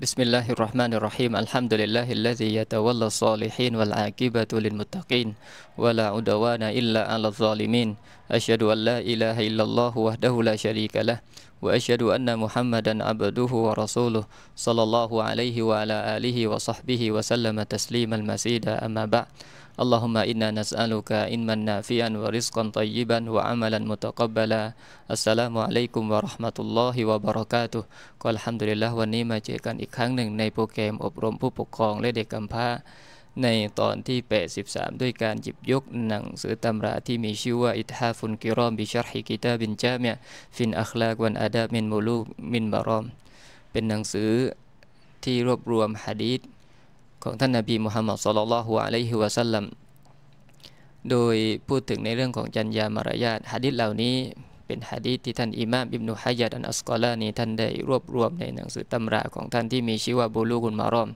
بسم الله الرحمن الرحيم الحمد لله الذي يتولى الصالحين والعاقبة للمتقين ولا عدوان إلا على الظالمين أشهد أن لا إله إلا الله وحده لا شريك له وأشهد أن محمدا عبده ورسوله صلى الله عليه وعلى آله وصحبه وسلم تسليما مزيدا أما بعد اللهم إنا نسألك إنما نافعا ورزقا طيبا وعملا متقبلا السلام عليكم ورحمة الله وبركاته الحمد لله ก็อัลฮัมดุลิลละวันนี้มาเจอกันอีกครั้งหนึ่งในโปรแกรมอบรมผู้ปกครองและเด็กกำพร้าในตอนที่ 83 ด้วยการหยิบยกหนังสือตำราที่มีชื่อว่าอิทฮาฟุนกิรอมบิชาร์ฮิกิตาบินจาเมียฟินอัคลากวันอาดามินมูลูมินบารอม เป็นหนังสือที่รวบรวมฮะดีษของท่านนาบีมุฮัมมัดสุลลัลฮุอะลัยฮิวะสัลลัมโดยพูดถึงในเรื่องของจัญญามารยาทฮะดิษเหล่านี้เป็นฮะดิษที่ท่านอิมามอิบนุฮะยัดอันอัสกอลานีท่านได้รวบรวมในหนังสือตำราของท่านที่มีชื่อว่าบูลูกุลมารอม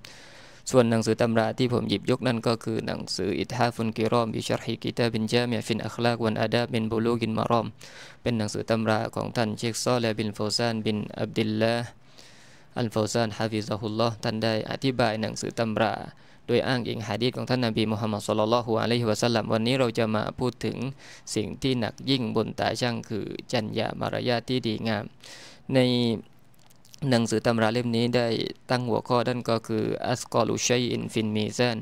ส่วนหนังสือตำราที่ผมหยิบยกนั่นก็คือหนังสืออิทาฟุนกิรอมบิชารฮิกิตาบินเจมีฟินอัคลากวันอาดาบินบูลูกินมารอม เป็นหนังสือตำราของท่านเชคซอลและบินโฟซานบินอับดิลละอันโฟซานฮาฟิซาฮุลลอฮ์ท่านได้อธิบายหนังสือตำราโดยอ้างอิงหะดีษของท่านนบีมุฮัมมัดสุลลัลฮุอะลัยฮิวะสัลลัมวันนี้เราจะมาพูดถึงสิ่งที่หนักยิ่งบนตาช่าง คือจัญญามารยาทที่ดีงามในหนังสือตำราเล่มนี้ได้ตั้งหัวข้อด้านก็คืออัสกอลุชัยอินฟินมีซัน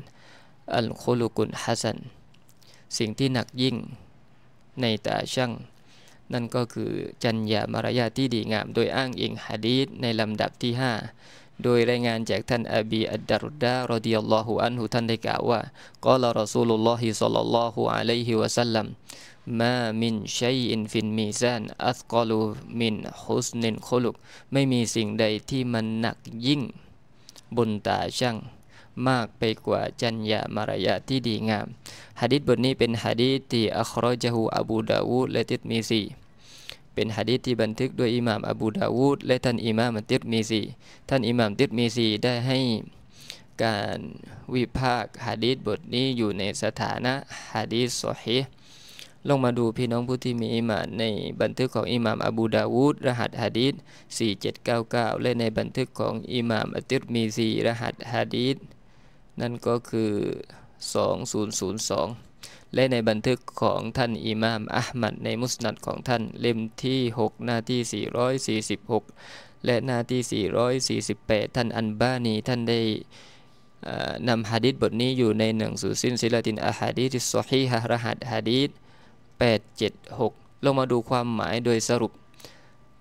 อัลโคลุกุลฮัสันสิ่งที่หนักยิ่งในตาช่างนั่นก็คือจัญญามารยาที่ดีงามโดยอ้างอิงฮะดีษในลำดับที่ 5 โดยรายงานจากท่านอบี อัดดารุดะารดิยัลลอฮุอันหุท่านได้กล่าวว่ากอลารอซูลุลลอฮิสัลลัลลอฮุอะลัยฮิวะสัลลัมมามินชัยอินฟินมีซันอัสกอลูมินฮุสนนโคลุก ไม่มีสิ่งใดที่มันหนักยิ่งบนตาช่างมากไปกว่าจัญญามารยาที่ดีงามฮะดิษบทนี้เป็นฮะดิษที่อัครจหูอบูดาวูดและติดมีซีเป็นฮะดิษที่บันทึกโดยอิหม่ามอบูดาวูดและท่านอิหม่ามติดมีซีท่านอิหม่ามติดมีซีได้ให้การวิพากษ์ฮะดิษบทนี้อยู่ในสถานะฮะดิษสอฮีลงมาดูพี่น้องผู้ที่มีอิมาในบันทึกของอิหม่ามอบูดาวูดรหัสฮะดีษ4799 และในบันทึกของอิหม่ามอัติรมีซีรหัสฮะดีษนั่นก็คือ2002และในบันทึกของท่านอิหม่ามอ์มัดในมุสนัดของท่านเล่มที่6หน้าที่446 และหน้าที่ 448 ท่านอันบานีท่านได้นำฮะดีษบทนี้อยู่ในหนังสือสิ้นซิลาตินอะฮะดีษที่สฮีฮะรหัสฮะดีษ876ลงมาดูความหมายโดยสรุป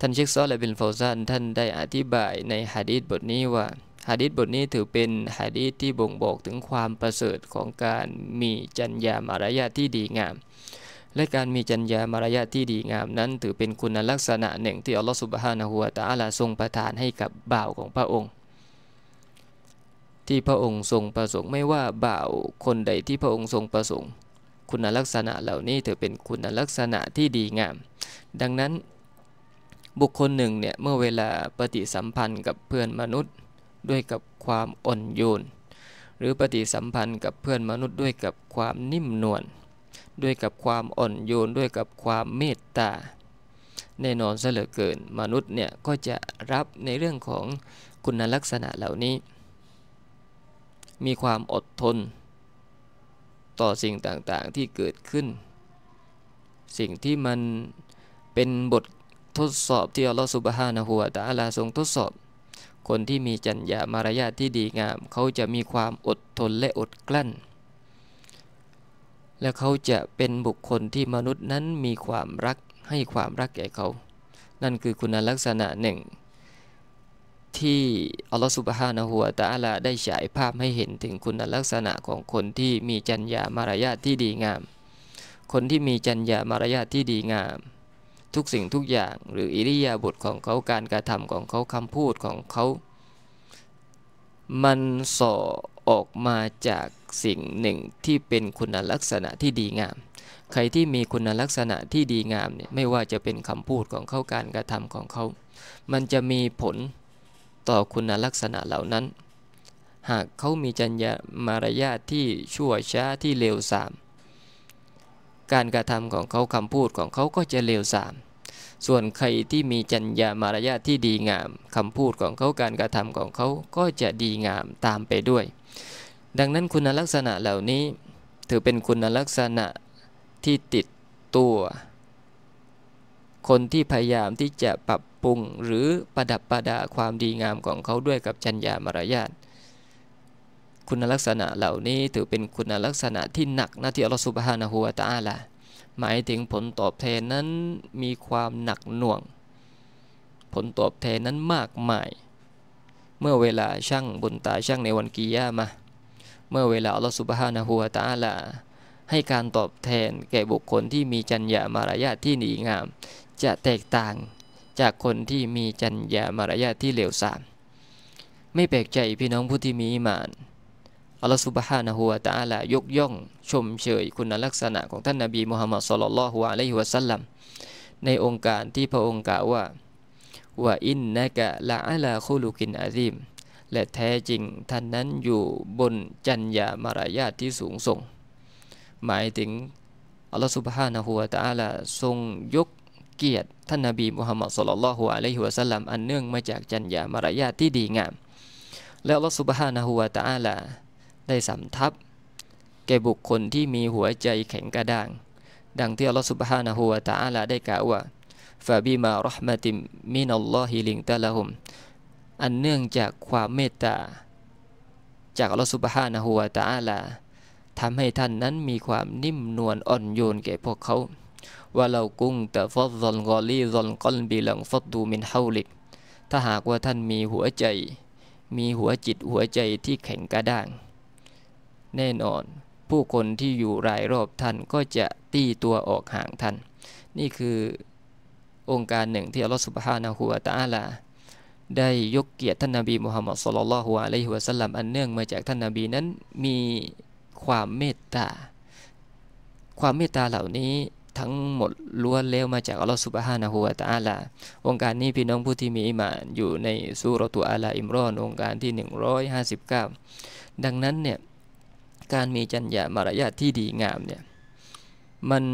ท่านเชคซอลและบินฟาซันท่านได้อธิบายในฮะดีษบทนี้ว่าฮะดีษบทนี้ถือเป็นฮะดีษที่บ่งบอกถึงความประเสริฐของการมีจัญญามารยาทที่ดีงาม และการมีจัญญามารยาทที่ดีงามนั้นถือเป็นคุณลักษณะหนึ่งที่อัลลอฮฺสุบฮานะฮูวะตอาลาทรงประทานให้กับบ่าวของพระองค์ ที่พระองค์ทรงประสงค์ไม่ว่าบ่าวคนใดที่พระองค์ทรงประสงค์คุณลักษณะเหล่านี้ถือเป็นคุณลักษณะที่ดีงาม ดังนั้นบุคคลหนึ่งเนี่ยเมื่อเวลาปฏิสัมพันธ์กับเพื่อนมนุษย์ด้วยกับความอ่อนโยนหรือปฏิสัมพันธ์กับเพื่อนมนุษย์ด้วยกับความนิ่มนวลด้วยกับความอ่อนโยนด้วยกับความเมตตา แน่นอนเสเหลือเกินมนุษย์เนี่ยก็จะรับในเรื่องของคุณลักษณะเหล่านี้ มีความอดทนต่อสิ่งต่างๆที่เกิดขึ้น สิ่งที่มันเป็นบททดสอบ ที่อัลลอฮฺสุบฮานะฮัวะตอาลาทรงทดสอบ คนที่มีจัญญามารยาทที่ดีงาม เขาจะมีความอดทนและอดกลั้น และเขาจะเป็นบุคคลที่มนุษย์นั้นมีความรักให้ความรักแก่เขา นั่นคือคุณลักษณะหนึ่งที่อัลลอฮฺสุบฮานะฮุวาตาลาได้ฉายภาพให้เห็นถึงคุณลักษณะของคนที่มีจัญญามารยาทที่ดีงาม คนที่มีจัญญามารยาทที่ดีงาม ทุกสิ่งทุกอย่างหรืออิริยาบถของเขาการกระทำของเขาคำพูดของเขา มันส่อออกมาจากสิ่งหนึ่งที่เป็นคุณลักษณะที่ดีงาม ใครที่มีคุณลักษณะที่ดีงามเนี่ยไม่ว่าจะเป็นคำพูดของเขาการกระทำของเขา มันจะมีผลต่อคุณลักษณะเหล่านั้น หากเขามีจัญญามารยาทที่ชั่วช้าที่เลวทรามการกระทำของเขาคำพูดของเขาก็จะเลวทรามส่วนใครที่มีจัญญามารยาทที่ดีงามคำพูดของเขาการกระทำของเขาก็จะดีงามตามไปด้วย ดังนั้นคุณลักษณะเหล่านี้ ถือเป็นคุณลักษณะที่ติดตัวคนที่พยายามที่จะปรับปรุงหรือประดับประดาความดีงามของเขาด้วยกับจัญญามารยาทคุณลักษณะเหล่านี้ถือเป็นคุณลักษณะที่หนักนะที่อัลลอฮฺสุบฮานะฮูวาตาละหมายถึงผลตอบแทนนั้นมีความหนักหน่วง ผลตอบแทนนั้นมากมายเมื่อเวลาช่างบนตาช่างในวันกียามะเมื่อเวลาอัลลอฮฺสุบฮานะฮูวาตาละให้การตอบแทนแก่บุคคลที่มีจัญญามารยาทที่หนีงาม จะแตกต่างจากคนที่มีจัญญามารยาทที่เลวทราม ไม่แปลกใจพี่น้องผู้ที่มีอิมาน อัลลอฮฺสุบฮานะฮุวาตาลายกย่องชมเชยคุณลักษณะของท่านนาบีมุฮัมมัดสุลลัลลอฮุอะลัยฮิวะสัลลัมในองค์การที่พระองค์กล่าวว่าว่าอินนะกะละอัลาคุลุกินอาซิมและแท้จริงท่านนั้นอยู่บนจัญญามารยาทที่สูงส่งหมายถึงอัลลอฮฺสุบฮานะฮูวะตอาละทรงยกเกียรติท่านนบีมุฮัมมัดสุลลัลฮุอะลัยฮิวะสัลลัมอันเนื่องมาจากจัญญามารยาทที่ดีงาม แล้วอัลลอฮฺสุบฮานะฮูวะตอาละได้สำทับแก่บุคคลที่มีหัวใจแข็งกระด้างดังที่อัลลอฮฺสุบฮานะฮูวะตอาละได้กล่าวว่าฟาบีมาราะห์มะติมมินัลลอฮิลิงตะละฮุมอันเนื่องจากความเมตตาจากอัลลอฮฺสุบฮานะฮูวะตอาละทำให้ท่านนั้นมีความนิ่มนวลอ่อนโยนแก่พวกเขา ว่าเรากุ้งแต่ฟอดอนกอลีซอนกอนบีหลังฟอดดูมินเฮาลิกถ้าหากว่าท่านมีหัวใจ มีหัวจิตหัวใจที่แข็งกระด้าง แน่นอนผู้คนที่อยู่รายรอบท่านก็จะตีตัวออกห่างท่าน นี่คือองค์การหนึ่งที่อัลลอฮฺสุบฮานาหูวตาลา ได้ยกเกียรติท่านนาบีมุฮัมมัดสุลลัลฮุอะลัยฮิวะสัลลัมอันเนื่องมาจากท่านนาบีนั้นมีความเมตตา ความเมตตาเหล่านี้ทั้งหมดล้วนแล้วมาจากอัลลอฮฺสุบฮานะฮูวาตาลาองค์การนี้พี่น้องผู้ที่มีอิมาน อยู่ในสุรตุอาลาอิมรอนองค์การที่ 159 ดังนั้นเนี่ยการมีจัญญามารยาทที่ดีงามเนี่ยมัน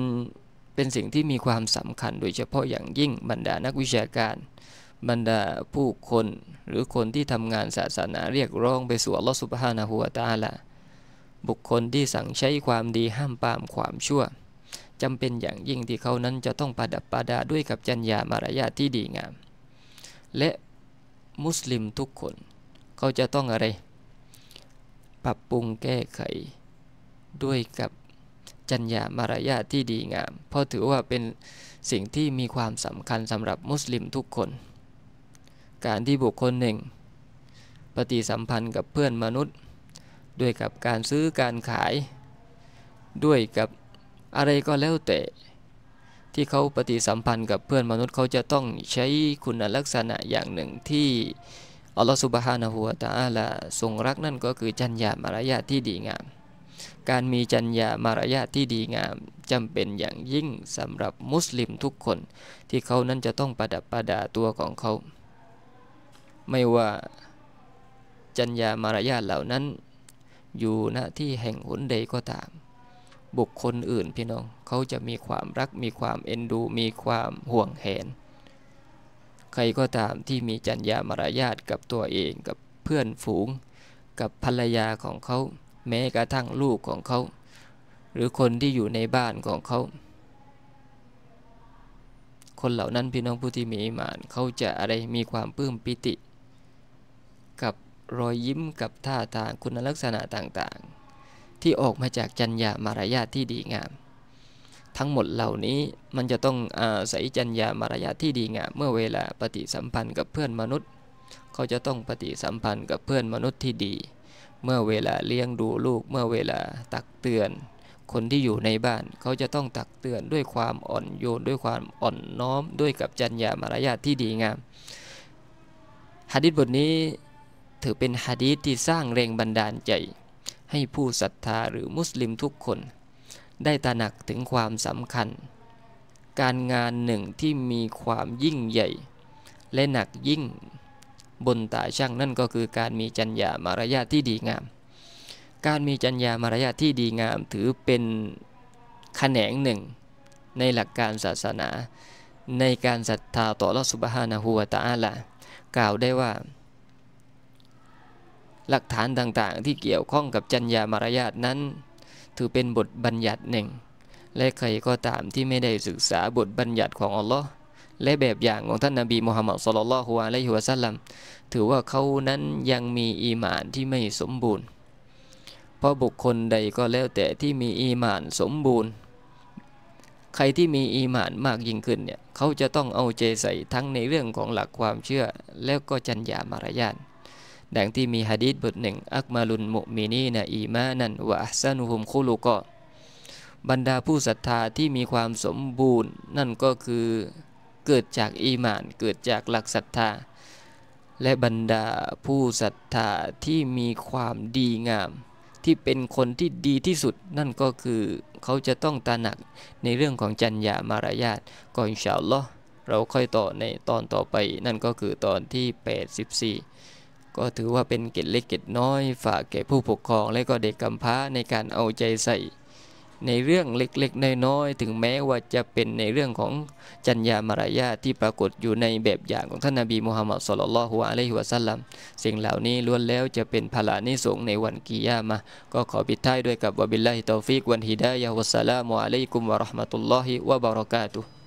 เป็นสิ่งที่มีความสำคัญโดยเฉพาะอย่างยิ่งบรรดานักวิชาการ บรรดาผู้คนหรือคนที่ทำงานศาสนาเรียกร้อง ไปสู่อัลลอฮฺสุบฮานะฮูวาตาลาบุคคลที่สั่งใช้ความดีห้ามปามความชั่วจำเป็นอย่างยิ่งที่เขานั้นจะต้องประดับประดาด้วยกับจัญญามารยาทที่ดีงาม และมุสลิมทุกคน เขาจะต้องอะไร ปรับปรุงแก้ไขด้วยกับจัญญามารยาทที่ดีงาม เพราะถือว่าเป็นสิ่งที่มีความสำคัญสำหรับมุสลิมทุกคน การที่บุคคลหนึ่ง ปฏิสัมพันธ์กับเพื่อนมนุษย์ด้วยกับการซื้อการขาย ด้วยกับอะไรก็แล้วแต่ที่เขาปฏิสัมพันธ์กับเพื่อนมนุษย์เขาจะต้องใช้คุณลักษณะอย่างหนึ่งที่อัลลอฮฺสุบฮานะฮัวะตาละทรงรักนั่นก็คือจัญญามารยาทที่ดีงาม การมีจัญญามารยาทที่ดีงามจำเป็นอย่างยิ่งสำหรับมุสลิมทุกคนที่เขานั้นจะต้องประดับประดาตัวของเขา ไม่ว่าจัญญามารยาทเหล่านั้นอยู่ณที่แห่งหนใดก็ตามบุคคลอื่นพี่น้องเขาจะมีความรักมีความเอ็นดูมีความห่วงแหนใครก็ตามที่มีจัญญามารยาทกับตัวเองกับเพื่อนฝูงกับภรรยาของเขาแม้กระทั่งลูกของเขา หรือคนที่อยู่ในบ้านของเขาคนเหล่านั้นพี่น้องผู้ที่มีอิมานเขาจะอะไรมีความปลื้มปิติกับรอยยิ้มกับท่าทางคุณลักษณะต่างๆ ที่ออกมาจากจัญญามารยาทที่ดีงามทั้งหมดเหล่านี้มันจะต้องอาศัยจัญญามารยาทที่ดีงามเมื่อเวลาปฏิสัมพันธ์กับเพื่อนมนุษย์ เขาจะต้องปฏิสัมพันธ์กับเพื่อนมนุษย์ที่ดี เมื่อเวลาเลี้ยงดูลูก เมื่อเวลาตักเตือน คนที่อยู่ในบ้าน เขาจะต้องตักเตือนด้วยความอ่อนโยนด้วยความอ่อนน้อมด้วยกับจัญญามารยาทที่ดีงามฮะดิษบทนี้ถือเป็นฮะดีษที่สร้างแรงบันดาลใจ ให้ผู้ศรัทธาหรือมุสลิมทุกคน ได้ตระหนักถึงความสำคัญ การงานหนึ่งที่มีความยิ่งใหญ่ และหนักยิ่งบนตาช่างนั่นก็คือ การมีจัญญามารยาทที่ดีงาม การมีจัญญามารยาทที่ดีงาม ถือเป็นแขนงหนึ่ง ในหลักการศาสนาในการศรัทธาต่อลอสุบฮานาฮัวตาอัละกล่าวได้ว่าหลักฐานต่างๆที่เกี่ยวข้องกับจรญยามารยาทนั้น ถือเป็นบทบัญญัติหนึ่ง และใครก็ตามที่ไม่ได้ศึกษาบทบัญญัติของอัลลอฮ์และแบบอย่างของท่านนาบีมูฮัมมัดสุลลัลฮุอะลัยฮิวะซัลลัมถือว่าเขานั้นยังมีอีหมานที่ไม่สมบูรณ์ เพราะบุคคลใดก็แล้วแต่ที่มีอีหมานสมบูรณ์ ใครที่มีอีหมาน มากยิ่งขึ้นเนี่ยเขาจะต้องเอาใจใส่ทั้งในเรื่องของหลักความเชื่อ แล้วก็จัญญามารยาทดังที่มีฮะดีษบทหนึ่งอักมาลุนมุมินีนะอีมานันวะซัซานุฮุมคุลูกะบรรดาผู้ศรัทธาที่มีความสมบูรณ์ นั่นก็คือเกิดจากอีมานเกิดจากหลักศรัทธา และบรรดาผู้ศรัทธาที่มีความดีงาม ที่เป็นคนที่ดีที่สุด นั่นก็คือเขาจะต้องตาหนักในเรื่องของจัญญามารยาทก่อนชาวลอเราค่อยต่อในตอนต่อไป นั่นก็คือตอนที่84ก็ถือว่าเป็นเกตเล็กเกตน้อยฝากแก่ผู้ปกครองและก็เด็กกำพร้าในการเอาใจใส่ ในเรื่องเล็ก ๆ น้อยๆถึงแม้ว่าจะเป็นในเรื่องของจัญญามารยาท ที่ปรากฏอยู่ในแบบอย่างของท่านนบีมุฮัมมัดสุลลัลฮุอะลัยฮิวะซัลลัมสิ่งเหล่านี้ล้วนแล้วจะเป็นพลานิสงในวันกิยามะก็ขอปิดท้ายด้วยกับวะบิลลาฮิตอฟิกวันฮิดายะฮุสสลามุอะลัยกุมวะราะห์มะตุลลอฮิวะบะเราะกาตุฮ์